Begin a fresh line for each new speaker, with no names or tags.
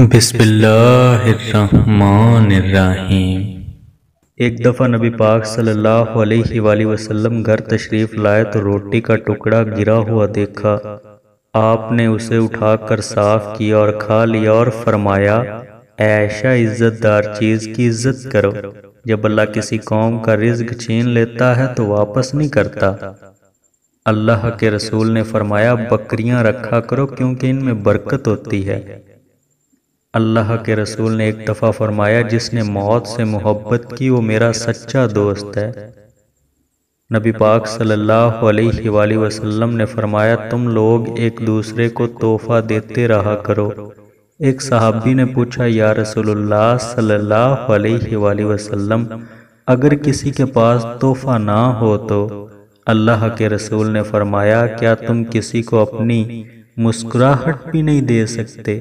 बिस्मिल्लाहिर्रहमानिर्रहीम एक दफ़ा नबी पाक सल्लल्लाहु अलैहि वसल्लम घर तशरीफ़ लाए तो रोटी का टुकड़ा गिरा हुआ देखा आपने उसे उठाकर साफ किया और खा लिया और फरमाया ऐशा इज़्ज़तदार चीज़ की इज्जत करो जब अल्लाह किसी कौम का रिज्क छीन लेता है तो वापस नहीं करता अल्लाह के रसूल ने फरमाया बकरियां रखा करो क्योंकि इनमें बरकत होती है अल्लाह के रसूल ने एक दफ़ा फरमाया जिसने मौत से मोहब्बत की वो मेरा सच्चा दोस्त है नबी पाक सल्लल्लाहु अलैहि वसल्लम ने फरमाया तुम लोग एक दूसरे को तोहफा देते रहा करो एक सहाबी ने पूछा या रसूलुल्लाह सल्लल्लाहु अलैहि वसल्लम अगर किसी के पास तोहफा ना हो तो अल्लाह के रसूल ने फरमाया क्या तुम किसी को अपनी मुस्कुराहट भी नहीं दे सकते